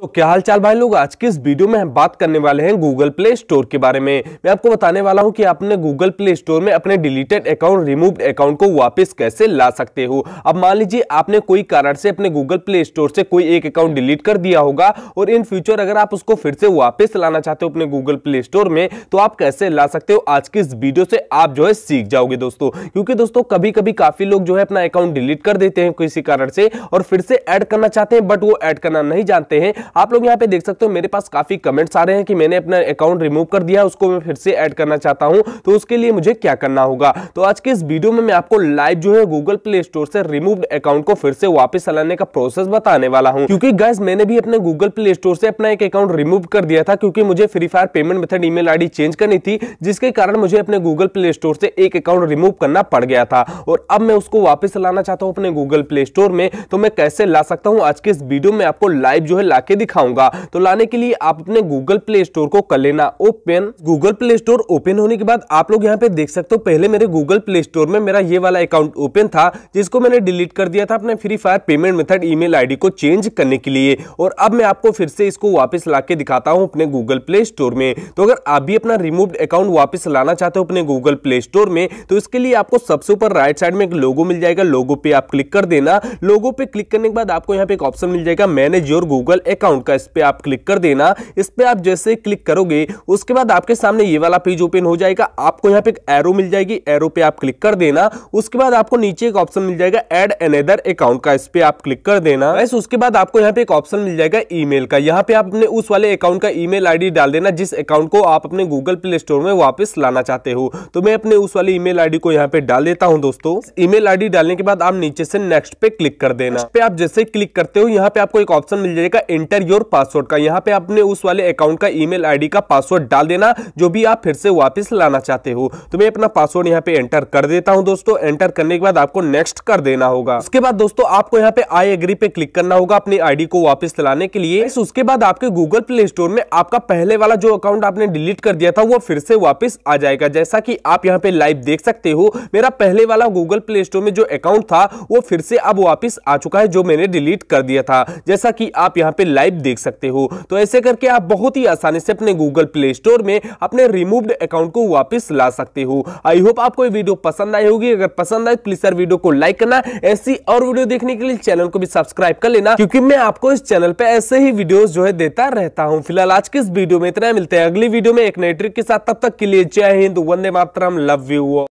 तो क्या हाल चाल भाई लोग आज के इस वीडियो में हम बात करने वाले हैं गूगल प्ले स्टोर के बारे में मैं आपको बताने वाला हूं कि आपने गूगल प्ले स्टोर में अपने डिलीटेड अकाउंट रिमूव्ड अकाउंट को वापस कैसे ला सकते हो अब मान लीजिए आपने कोई कारण से अपने गूगल प्ले स्टोर से कोई एक अकाउंट डिलीट कर दिया होगा और इन फ्यूचर अगर आप उसको फिर से वापिस लाना चाहते हो अपने गूगल प्ले स्टोर में तो आप कैसे ला सकते हो आज की इस वीडियो से आप जो है सीख जाओगे दोस्तों क्योंकि दोस्तों कभी कभी काफी लोग जो है अपना अकाउंट डिलीट कर देते हैं किसी कारण से और फिर से एड करना चाहते हैं बट वो एड करना नहीं जानते हैं आप लोग यहाँ पे देख सकते हो मेरे पास काफी कमेंट्स आ रहे हैं कि मैंने अपना अकाउंट रिमूव कर दिया उसको मैं फिर से ऐड करना चाहता हूँ तो उसके लिए मुझे क्या करना होगा तो आज के इस वीडियो में मैं आपको लाइव जो है गूगल प्ले स्टोर से रिमूव्ड अकाउंट को फिर से वापस चलाने का प्रोसेस बताने वाला हूँ क्योंकि गैस मैंने भी अपने गूगल प्ले स्टोर से अपना एक अकाउंट रिमूव कर दिया था क्योंकि मुझे Free Fire payment method email ID change करनी थी जिसके कारण मुझे अपने गूगल प्ले स्टोर से एक अकाउंट रिमूव करना पड़ गया था और अब मैं उसको वापस लाना चाहता हूँ अपने गूगल प्ले स्टोर में तो मैं कैसे ला सकता हूँ आज के इस वीडियो में आपको लाइव जो है लाके दिखाऊंगा तो लाने के लिए आप अपने गूगल प्ले स्टोर को कर लेना open Google Play Store open होने के बाद आप लोग यहाँ पे देख सकते हो पहले मेरे गूगल प्ले स्टोर में मेरा ये वाला अकाउंट ओपन था जिसको मैंने डिलीट कर दिया था अपने Free Fire payment method email ID को चेंज करने के लिए और अब मैं आपको फिर से इसको वापस ला दिखाता हूँ अपने गूगल प्ले स्टोर में तो अगर आप भी अपना रिमूव अकाउंट वापस लाना चाहते हो अपने गूगल प्ले स्टोर में तो इसके लिए आपको सबसे ऊपर राइट साइड में एक लोगो मिल जाएगा लोगो पे आप क्लिक कर देना लोगो पे क्लिक करने के बाद आपको यहाँ पे एक ऑप्शन मिल जाएगा मैनेज योर गूगल अकाउंट का इस पर आप क्लिक कर देना इस पर आप जैसे क्लिक करोगे उसके बाद आपके सामने ये वाला पेज ओपन हो जाएगा आपको यहाँ पे एक एरो मिल जाएगी एरो पे आप क्लिक कर देना उसके बाद आपको नीचे एक ऑप्शन मिल जाएगा एड एनेदर अकाउंट का इस पर आप क्लिक कर देना वैसे उसके बाद आपको यहाँ पे एक ऑप्शन मिल जाएगा ई का यहाँ पे आप अपने उस वाले अकाउंट का ई मेल डाल देना जिस अकाउंट को आप अपने गूगल प्ले स्टोर में वापस लाना चाहते हो तो मैं अपने उस वाले ई मेल को यहाँ पे डाल देता हूँ दोस्तों ई मेल डालने के बाद आप नीचे से नेक्स्ट पे क्लिक कर देना पे आप जैसे क्लिक करते हो यहाँ पे आपको एक ऑप्शन मिल जाएगा इंटर एंटर योर पासवर्ड का यहाँ पे आपने उस वाले अकाउंट का ईमेल आईडी का पासवर्ड डाल देना जो भी आप फिर से वापस लाना चाहते हो तो मैं अपना पासवर्ड यहाँ पे एंटर कर देता हूँ दोस्तों एंटर करने के बाद आपको नेक्स्ट कर देना होगा उसके बाद दोस्तों आपको यहाँ पे आई एग्री पे क्लिक करना होगा अपनी आईडी को वापिस लाने के लिए उसके बाद आपके गूगल प्ले स्टोर में आपका पहले वाला जो अकाउंट आपने डिलीट कर दिया था वो फिर से वापिस आ जाएगा जैसा की आप यहाँ पे लाइव देख सकते हो मेरा पहले वाला गूगल प्ले स्टोर में जो अकाउंट था वो फिर से अब वापिस आ चुका है जो मैंने डिलीट कर दिया था जैसा कि आप यहाँ पे लाइव लाइव देख सकते हो तो ऐसे करके आप बहुत ही आसानी से अपने गूगल प्ले स्टोर में अपने रिमूव्ड अकाउंट को वापस ला सकते हो आई होप आपको वीडियो पसंद आई होगी अगर पसंद आए प्लीज सर वीडियो को लाइक करना ऐसी और वीडियो देखने के लिए चैनल को भी सब्सक्राइब कर लेना क्योंकि मैं आपको इस चैनल पर ऐसे ही वीडियो जो है देता रहता हूँ फिलहाल आज के इस वीडियो में इतना मिलते हैं अगली वीडियो में एक नए ट्रिक के साथ तब तक के लिए जय हिंद वंदे मातरम लव यू